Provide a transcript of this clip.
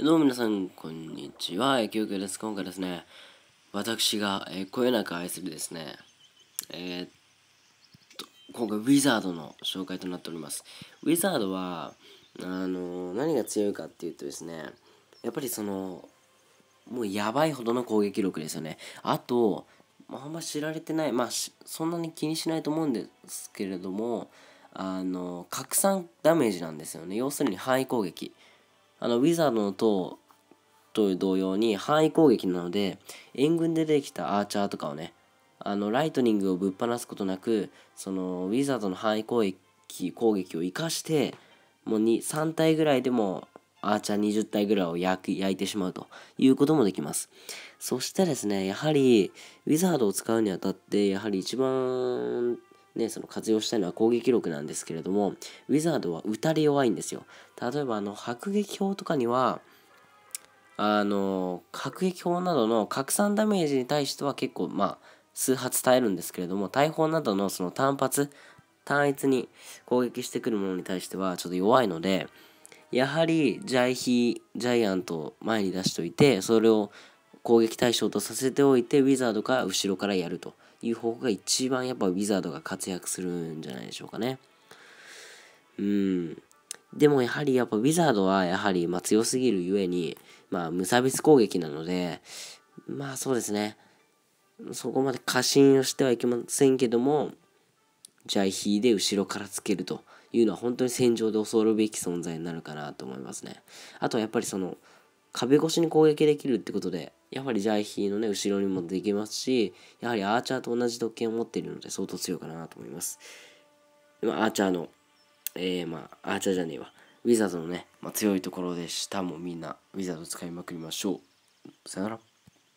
どうも皆さん、こんにちは。え、きゅうです。今回ですね、私が、えー、こよなく愛するですね、えー、っと、今回、ウィザードの紹介となっております。ウィザードは、あのー、何が強いかっていうとですね、やっぱりその、もうやばいほどの攻撃力ですよね。あと、まあ、あんま知られてない、まあ、そんなに気にしないと思うんですけれども、あの、拡散ダメージなんですよね。要するに範囲攻撃。あのウィザードの塔と同様に範囲攻撃なので援軍で出てきたアーチャーとかをねあのライトニングをぶっ放すことなくそのウィザードの範囲攻撃攻撃を生かしてもう2 3体ぐらいでもアーチャー20体ぐらいを焼く焼いてしまうということもできますそしてですねやはりウィザードを使うにあたってやはり一番ね、その活用したいのは攻撃力なんですけれども、ウィザードは打たれ弱いんですよ。例えば、あの、迫撃砲とかには、あの、迫撃砲などの拡散ダメージに対しては結構、まあ、数発耐えるんですけれども、大砲などのその単発、単一に攻撃してくるものに対してはちょっと弱いので、やはりジャイヒー、ジャイアントを前に出しておいて、それを攻撃対象とさせておいてウィザードが後ろからやるという方が一番やっぱウィザードが活躍するんじゃないでしょうかね。うん。でもやはりやっぱウィザードはやはりま強すぎるゆえに、まあ無差別攻撃なので、まあそうですね。そこまで過信をしてはいけませんけども、ジャイヒーで後ろからつけるというのは本当に戦場で恐るべき存在になるかなと思いますね。あとはやっぱりその壁越しに攻撃できるってことで、やはりジャイヒーのね、後ろにもできますし、やはりアーチャーと同じ特権を持っているので相当強いかなと思います。まアーチャーの、えー、まあ、アーチャーじゃねえわ。ウィザーズのね、まあ、強いところでしたもみんな、ウィザード使いまくりましょう。さよなら。